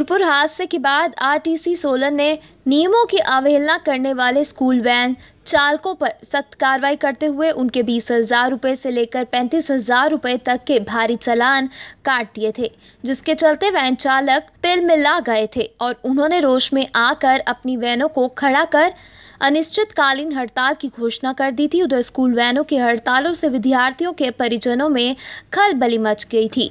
नूरपुर हादसे के बाद आरटीसी सोलन ने नियमों की अवहेलना करने वाले स्कूल वैन चालकों पर सख्त कार्रवाई करते हुए उनके बीस हजार रुपये से लेकर पैंतीस हजार रुपये तक के भारी चलान काट दिए थे जिसके चलते वैन चालक तिल में ला गए थे और उन्होंने रोष में आकर अपनी वैनों को खड़ा कर अनिश्चितकालीन हड़ताल की घोषणा कर दी थी उधर स्कूल वैनों की हड़तालों से विद्यार्थियों के परिजनों में खलबली मच गई थी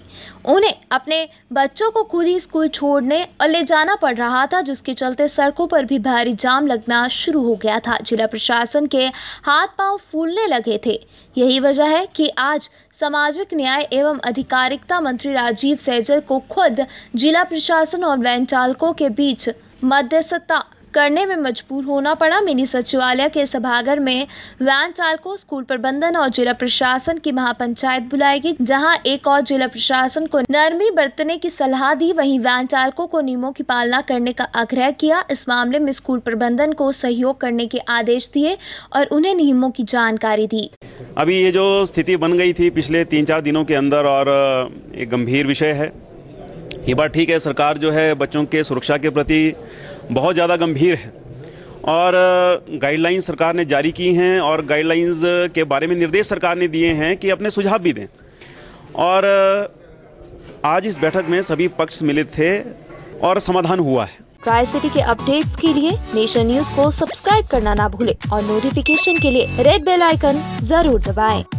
उन्हें अपने बच्चों को खुद ही स्कूल छोड़ने और ले जाना पड़ रहा था जिसके चलते सड़कों पर भी भारी जाम लगना शुरू हो गया था जिला प्रशासन के हाथ पांव फूलने लगे थे यही वजह है कि आज सामाजिक न्याय एवं अधिकारिकता मंत्री राजीव सैजल को खुद जिला प्रशासन और वैन चालकों के बीच मध्यस्थता करने में मजबूर होना पड़ा मिनी सचिवालय के सभागार में वैन चालकों स्कूल प्रबंधन और जिला प्रशासन की महापंचायत बुलाएगी जहां एक और जिला प्रशासन को नरमी बरतने की सलाह दी वहीं वैन चालकों को नियमों की पालना करने का आग्रह किया इस मामले में स्कूल प्रबंधन को सहयोग करने के आदेश दिए और उन्हें नियमों की जानकारी दी अभी ये जो स्थिति बन गई थी पिछले तीन चार दिनों के अंदर और एक गंभीर विषय है ये बात ठीक है सरकार जो है बच्चों के सुरक्षा के प्रति बहुत ज़्यादा गंभीर है और गाइडलाइंस सरकार ने जारी की हैं और गाइडलाइंस के बारे में निर्देश सरकार ने दिए हैं कि अपने सुझाव भी दें और आज इस बैठक में सभी पक्ष मिलित थे और समाधान हुआ है ट्राई सिटी के अपडेट्स के लिए नेशन न्यूज को सब्सक्राइब करना ना भूले और नोटिफिकेशन के लिए रेड बेल आइकन जरूर दबाएं।